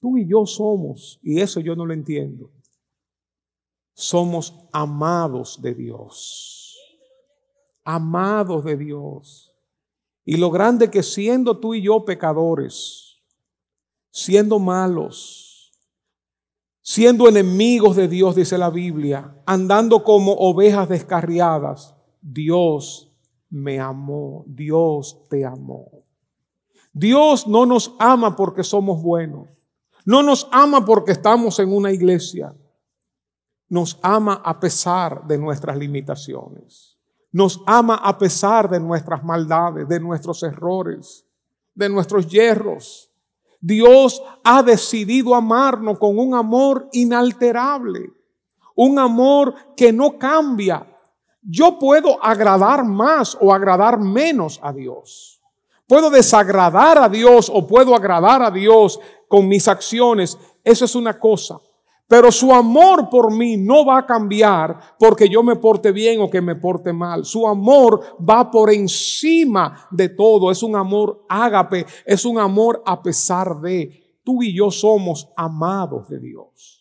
Tú y yo somos, y eso yo no lo entiendo, somos amados de Dios. Amados de Dios. Y lo grande que siendo tú y yo pecadores, siendo malos, siendo enemigos de Dios, dice la Biblia, andando como ovejas descarriadas, Dios me amó, Dios te amó. Dios no nos ama porque somos buenos. No nos ama porque estamos en una iglesia. Nos ama a pesar de nuestras limitaciones. Nos ama a pesar de nuestras maldades, de nuestros errores, de nuestros hierros. Dios ha decidido amarnos con un amor inalterable, un amor que no cambia. Yo puedo agradar más o agradar menos a Dios. Puedo desagradar a Dios o puedo agradar a Dios con mis acciones. Eso es una cosa. Pero su amor por mí no va a cambiar porque yo me porte bien o que me porte mal. Su amor va por encima de todo. Es un amor ágape, es un amor a pesar de. Tú y yo somos amados de Dios.